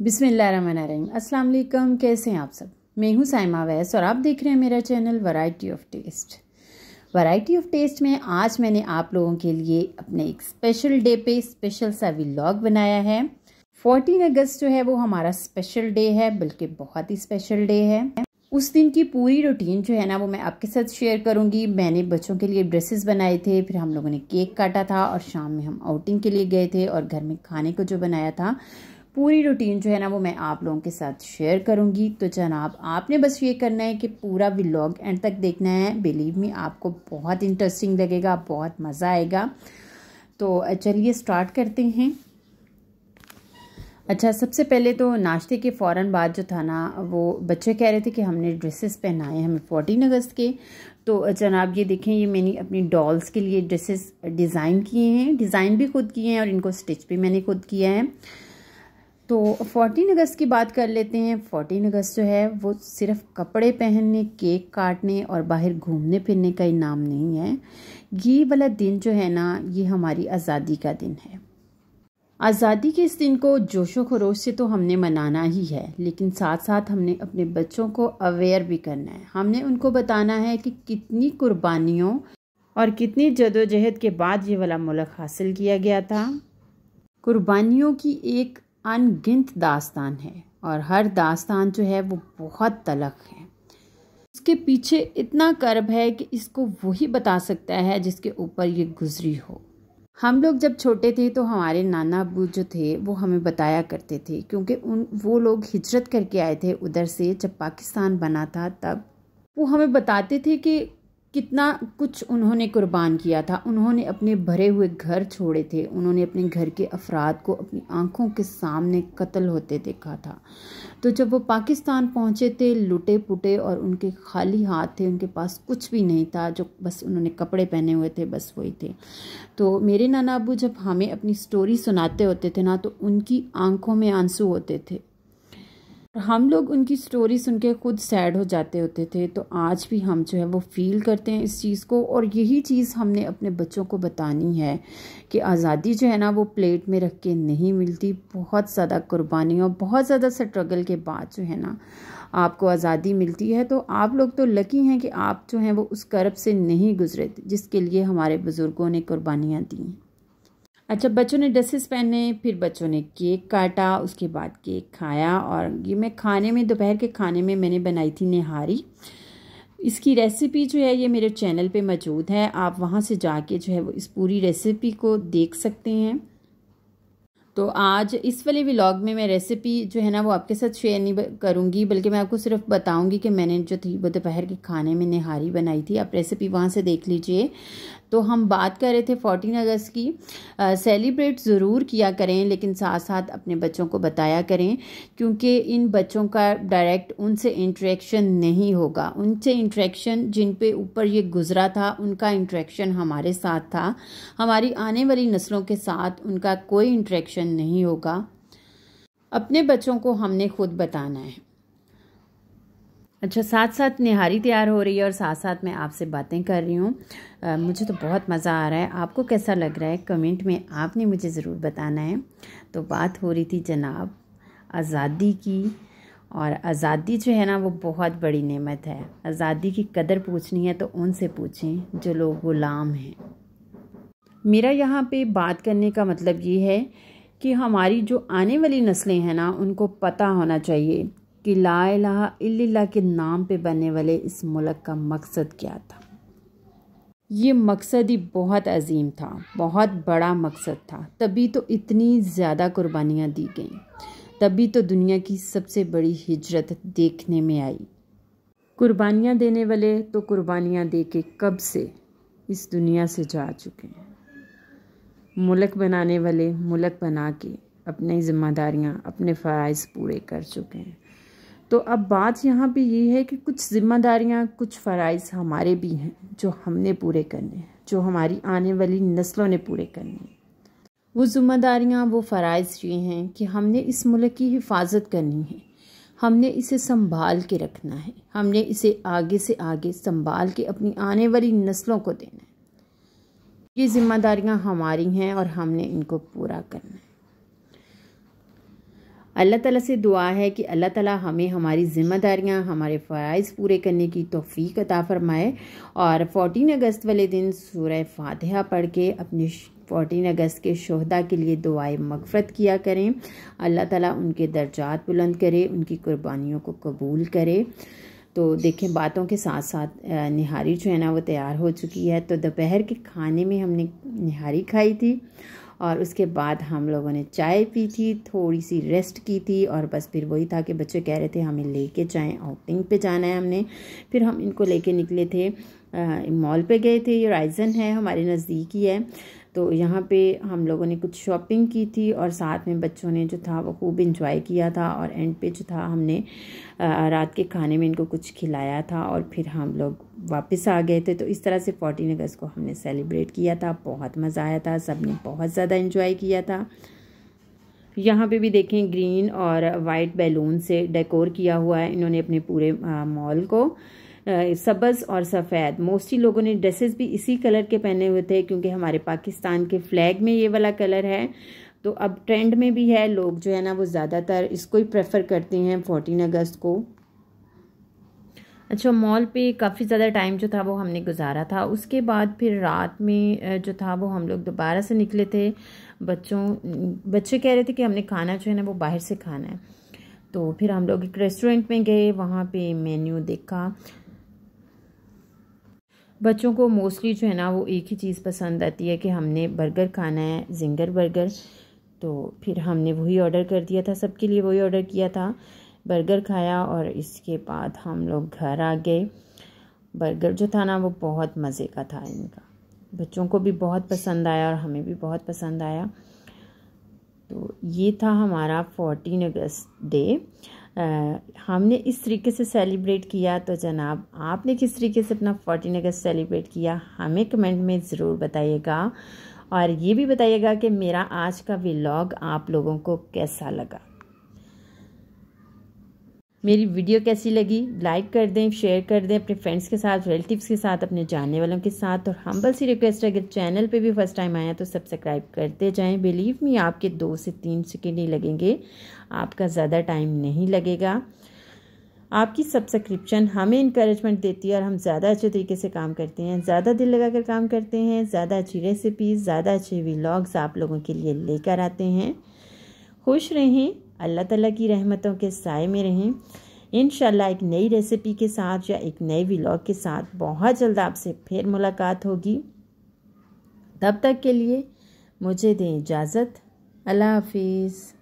बिसमीम अस्सलाम कैसे हैं आप सब मैं हूं साइमा वैस और आप देख रहे हैं मेरा channel variety of taste variety of taste में आज मैंने आप लोगों के लिए अपने एक स्पेशल डे पे स्पेशल सा व्लॉग बनाया है 14 अगस्त जो है वो हमारा स्पेशल डे है बल्कि बहुत ही स्पेशल डे है उस दिन की पूरी रूटीन जो है ना वो मैं आपके साथ शेयर करूंगी मैंने बच्चों के लिए ड्रेसेस बनाए थे फिर हम लोगों ने केक काटा था और शाम में हम आउटिंग के लिए गए थे और घर में खाने को जो बनाया था पूरी रूटीन जो है ना वो मैं आप लोगों के साथ शेयर करूंगी तो जनाब आपने बस ये करना है कि पूरा व्लॉग एंड तक देखना है बिलीव मी आपको बहुत इंटरेस्टिंग लगेगा बहुत मज़ा आएगा तो चलिए स्टार्ट करते हैं अच्छा सबसे पहले तो नाश्ते के फ़ौर बाद जो था ना वो बच्चे कह रहे थे कि हमने ड्रेसेस पहनाए हमें फोर्टीन अगस्त के तो जनाब ये देखें ये मैंने अपनी डॉल्स के लिए ड्रेसेस डिज़ाइन किए हैं डिज़ाइन भी खुद किए हैं और इनको स्टिच भी मैंने खुद किया है तो फोर्टीन अगस्त की बात कर लेते हैं फोर्टीन अगस्त जो है वो सिर्फ कपड़े पहनने केक काटने और बाहर घूमने फिरने का ही नाम नहीं है ये वाला दिन जो है ना ये हमारी आज़ादी का दिन है आज़ादी के इस दिन को जोशो खरोश से तो हमने मनाना ही है लेकिन साथ साथ हमने अपने बच्चों को अवेयर भी करना है हमने उनको बताना है कि कितनी कुर्बानियों और कितनी जदोजहद के बाद ये वाला मुल्क हासिल किया गया था कुर्बानियों की एक अनगिनत दास्तान है और हर दास्तान जो है वो बहुत तलख है इसके पीछे इतना कर्ब है कि इसको वही बता सकता है जिसके ऊपर ये गुजरी हो हम लोग जब छोटे थे तो हमारे नाना अबू जो थे वो हमें बताया करते थे क्योंकि उन वो लोग हिजरत करके आए थे उधर से जब पाकिस्तान बना था तब वो हमें बताते थे कि कितना कुछ उन्होंने कुर्बान किया था उन्होंने अपने भरे हुए घर छोड़े थे उन्होंने अपने घर के अफराद को अपनी आंखों के सामने कत्ल होते देखा था तो जब वो पाकिस्तान पहुंचे थे लुटे पुटे और उनके खाली हाथ थे उनके पास कुछ भी नहीं था जो बस उन्होंने कपड़े पहने हुए थे बस वही थे तो मेरे नाना अबू जब हमें अपनी स्टोरी सुनाते होते थे ना तो उनकी आंखों में आंसू होते थे हम लोग उनकी स्टोरी सुन के खुद सैड हो जाते होते थे तो आज भी हम जो है वो फील करते हैं इस चीज़ को और यही चीज़ हमने अपने बच्चों को बतानी है कि आज़ादी जो है ना वो प्लेट में रख के नहीं मिलती बहुत ज़्यादा और बहुत ज़्यादा स्ट्रगल के बाद जो है ना आपको आज़ादी मिलती है तो आप लोग तो लकी हैं कि आप जो हैं वो उस कर्ब से नहीं गुजरे जिसके लिए हमारे बुज़ुर्गों ने कुर्बानियाँ दी अच्छा बच्चों ने ड्रेसेस पहने फिर बच्चों ने केक काटा उसके बाद केक खाया और ये मैं खाने में दोपहर के खाने में मैंने बनाई थी निहारी इसकी रेसिपी जो है ये मेरे चैनल पे मौजूद है आप वहाँ से जाके जो है वो इस पूरी रेसिपी को देख सकते हैं तो आज इस वाले व्लॉग में मैं रेसिपी जो है ना वो आपके साथ शेयर नहीं करूँगी बल्कि मैं आपको सिर्फ बताऊँगी कि मैंने जो थी वो दोपहर के खाने में निहारी बनाई थी आप रेसिपी वहाँ से देख लीजिए तो हम बात कर रहे थे फोर्टीन अगस्त की सेलिब्रेट ज़रूर किया करें लेकिन साथ साथ अपने बच्चों को बताया करें क्योंकि इन बच्चों का डायरेक्ट उनसे इंट्रैक्शन नहीं होगा उनसे इंट्रैक्शन जिन पे ऊपर ये गुज़रा था उनका इंट्रैक्शन हमारे साथ था हमारी आने वाली नस्लों के साथ उनका कोई इंट्रैक्शन नहीं होगा अपने बच्चों को हमने खुद बताना है अच्छा साथ साथ निहारी तैयार हो रही है और साथ साथ मैं आपसे बातें कर रही हूँ मुझे तो बहुत मज़ा आ रहा है आपको कैसा लग रहा है कमेंट में आपने मुझे ज़रूर बताना है तो बात हो रही थी जनाब आज़ादी की और आज़ादी जो है ना वो बहुत बड़ी नेमत है आज़ादी की कदर पूछनी है तो उनसे पूछें जो लोग ग़ुलाम हैं मेरा यहाँ पे बात करने का मतलब ये है कि हमारी जो आने वाली नस्लें हैं ना उनको पता होना चाहिए कि ला ला के नाम पे बनने वाले इस मुल्क का मकसद क्या था ये मकसद ही बहुत अजीम था बहुत बड़ा मकसद था तभी तो इतनी ज़्यादा कुर्बानियाँ दी गई तभी तो दुनिया की सबसे बड़ी हिजरत देखने में आई कुर्बानियाँ देने वाले तो कुर्बानियाँ दे के कब से इस दुनिया से जा चुके हैं मुलक बनाने वाले मुलक बना के अपनी ज़िम्मेदारियाँ अपने फ़रज़ पूरे कर चुके हैं तो अब बात यहाँ पे ये है कि कुछ ज़िम्मेदारियाँ कुछ फ़राइज़ हमारे भी हैं जो हमने पूरे करने हैं जो हमारी आने वाली नस्लों ने पूरे करने हैं वो ज़िम्मेदारियाँ वो फ़राइज़ ये हैं कि हमने इस मुल्क की हिफाजत करनी है हमने इसे संभाल के रखना है हमने इसे आगे से आगे संभाल के अपनी आने वाली नस्लों को देना है ये ज़िम्मेदारियाँ हमारी हैं और हमने इनको पूरा करना है अल्लाह ताला से दुआ है कि अल्लाह ताला हमें हमारी ज़िम्मेदारियाँ हमारे फ़रज़ पूरे करने की तोफ़ी अता फ़रमाए और फ़ोटीन अगस्त वाले दिन सूर्य फातहा पढ़ के अपने फोटीन अगस्त के शहदा के लिए दुआए मगफ़रत किया करें अल्लाह ताला उनके दर्जात बुलंद करे उनकी कुर्बानियों को कबूल करे तो देखें बातों के साथ साथ निहारी जो है ना वो तैयार हो चुकी है तो दोपहर के खाने में हमने निहारी खाई थी और उसके बाद हम लोगों ने चाय पी थी थोड़ी सी रेस्ट की थी और बस फिर वही था कि बच्चे कह रहे थे हमें लेके जाएँ आउटिंग पे जाना है हमने फिर हम इनको लेके निकले थे मॉल पे गए थे ये राइजन है हमारे नज़दीक ही है तो यहाँ पे हम लोगों ने कुछ शॉपिंग की थी और साथ में बच्चों ने जो था वो खूब इंजॉय किया था और एंड पे जो था हमने रात के खाने में इनको कुछ खिलाया था और फिर हम लोग वापस आ गए थे तो इस तरह से फोर्टीन अगस्त को हमने सेलिब्रेट किया था बहुत मज़ा आया था सब ने बहुत ज़्यादा इन्जॉय किया था यहाँ पे भी देखें ग्रीन और वाइट बैलून से डेकोर किया हुआ है इन्होंने अपने पूरे मॉल को सब्ज़ और सफ़ेद मोस्टली लोगों ने ड्रेसेस भी इसी कलर के पहने हुए थे क्योंकि हमारे पाकिस्तान के फ्लैग में ये वाला कलर है तो अब ट्रेंड में भी है लोग जो है ना वो ज़्यादातर इसको ही प्रेफर करते हैं फोर्टीन अगस्त को अच्छा मॉल पे काफ़ी ज़्यादा टाइम जो था वो हमने गुजारा था उसके बाद फिर रात में जो था वो हम लोग दोबारा से निकले थे बच्चों बच्चे कह रहे थे कि हमने खाना जो है ना वो बाहर से खाना है तो फिर हम लोग एक रेस्टोरेंट में गए वहाँ पे मेन्यू देखा बच्चों को मोस्टली जो है ना वो एक ही चीज़ पसंद आती है कि हमने बर्गर खाना है जिंगर बर्गर तो फिर हमने वही ऑर्डर कर दिया था सबके लिए वही ऑर्डर किया था बर्गर खाया और इसके बाद हम लोग घर आ गए बर्गर जो था ना वो बहुत मज़े का था इनका बच्चों को भी बहुत पसंद आया और हमें भी बहुत पसंद आया तो ये था हमारा फोर्टीन अगस्त डे हमने इस तरीके से सेलिब्रेट किया तो जनाब आपने किस तरीके से अपना फोर्टीन अगस्त सेलिब्रेट किया हमें कमेंट में ज़रूर बताइएगा और ये भी बताइएगा कि मेरा आज का व्लॉग आप लोगों को कैसा लगा मेरी वीडियो कैसी लगी लाइक कर दें शेयर कर दें अपने फ्रेंड्स के साथ रिलेटिव्स के साथ अपने जानने वालों के साथ और हम्बल सी रिक्वेस्ट है अगर चैनल पे भी फर्स्ट टाइम आया तो सब्सक्राइब करते जाएं बिलीव मी आपके दो से तीन सेकेंड ही लगेंगे आपका ज़्यादा टाइम नहीं लगेगा आपकी सब्सक्रिप्शन हमें इंक्रेजमेंट देती है और हम ज़्यादा अच्छे तरीके से काम करते हैं ज़्यादा दिल लगा कर काम करते हैं ज़्यादा अच्छी रेसिपीज़ ज़्यादा अच्छे व्लाग्स आप लोगों के लिए लेकर आते हैं खुश रहें अल्लाह ताला की रहमतों के साय में रहें इन एक नई रेसिपी के साथ या एक नए व्लॉग के साथ बहुत जल्द आपसे फिर मुलाकात होगी तब तक के लिए मुझे दें इजाज़त अल्लाह हाफिज़